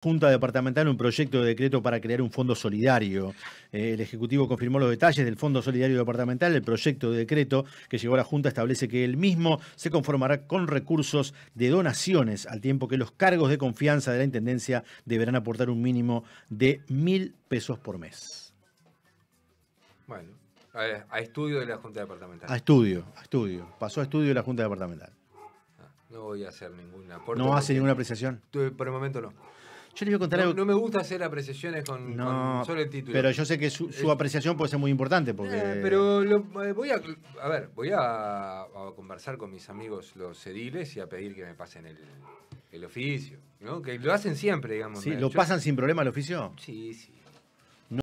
Junta Departamental un proyecto de decreto para crear un fondo solidario. Eh, el Ejecutivo confirmó los detalles del Fondo Solidario Departamental. El proyecto de decreto que llegó a la Junta establece que el mismo se conformará con recursos de donaciones, al tiempo que los cargos de confianza de la Intendencia deberán aportar un mínimo de mil pesos por mes. Bueno, a, estudio de la Junta Departamental. A estudio, a estudio. Pasó a estudio de la Junta Departamental. Ah, no voy a hacer ninguna aportación. ¿No hace ninguna apreciación? Por el momento no. Yo les voy a contar no, me gusta hacer apreciaciones con, solo el título. Pero yo sé que su, eh, apreciación puede ser muy importante. Porque... Eh, pero eh, voy a. A ver, voy a, conversar con mis amigos los ediles y a pedir que me pasen el, el oficio. ¿no? Que lo hacen siempre, digamos. ¿Lo pasan sin problema el oficio? Sí, sí.